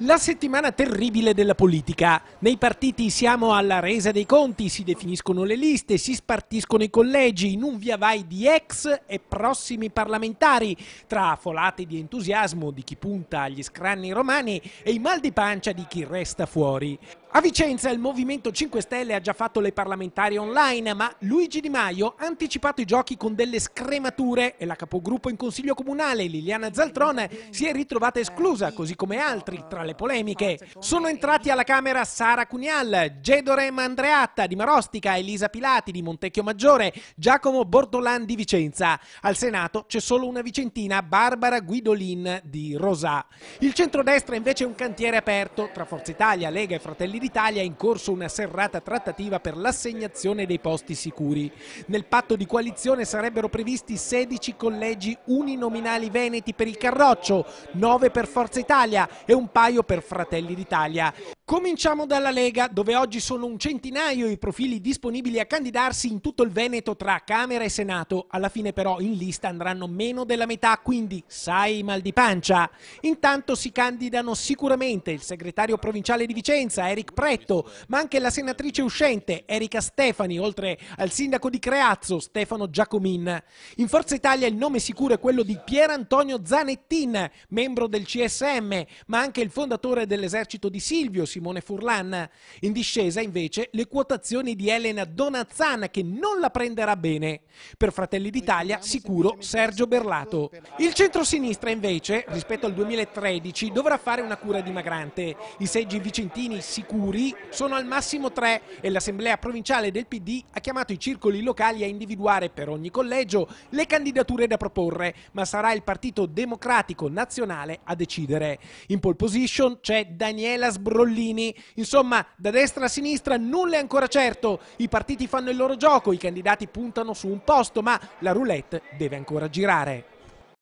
La settimana terribile della politica. Nei partiti siamo alla resa dei conti, si definiscono le liste, si spartiscono i collegi in un via vai di ex e prossimi parlamentari, tra folate di entusiasmo di chi punta agli scranni romani e i mal di pancia di chi resta fuori. A Vicenza il Movimento 5 Stelle ha già fatto le parlamentari online, ma Luigi Di Maio ha anticipato i giochi con delle scremature e la capogruppo in Consiglio Comunale, Liliana Zaltrone, si è ritrovata esclusa, così come altri, tra le polemiche. Sono entrati alla Camera Sara Cunial, Gedorem Andreatta di Marostica, Elisa Pilati di Montecchio Maggiore, Giacomo Bordolan di Vicenza. Al Senato c'è solo una vicentina, Barbara Guidolin di Rosà. Il centrodestra invece è un cantiere aperto tra Forza Italia, Lega e Fratelli di l'Italia è in corso una serrata trattativa per l'assegnazione dei posti sicuri. Nel patto di coalizione sarebbero previsti 16 collegi uninominali veneti per il Carroccio, 9 per Forza Italia e un paio per Fratelli d'Italia. Cominciamo dalla Lega, dove oggi sono un centinaio i profili disponibili a candidarsi in tutto il Veneto tra Camera e Senato. Alla fine però in lista andranno meno della metà, quindi sai mal di pancia. Intanto si candidano sicuramente il segretario provinciale di Vicenza, Eric Pretto, ma anche la senatrice uscente, Erika Stefani, oltre al sindaco di Creazzo, Stefano Giacomin. In Forza Italia il nome sicuro è quello di Pier Antonio Zanettin, membro del CSM, ma anche il fondatore dell'esercito di Silvio, Simone Furlan. In discesa invece le quotazioni di Elena Donazzan che non la prenderà bene. Per Fratelli d'Italia sicuro Sergio Berlato. Il centro-sinistra invece rispetto al 2013 dovrà fare una cura dimagrante. I seggi vicentini sicuri sono al massimo tre e l'assemblea provinciale del PD ha chiamato i circoli locali a individuare per ogni collegio le candidature da proporre, ma sarà il Partito Democratico Nazionale a decidere. In pole position c'è Daniela Sbrollini Salvini. Insomma, da destra a sinistra nulla è ancora certo. I partiti fanno il loro gioco, i candidati puntano su un posto, ma la roulette deve ancora girare.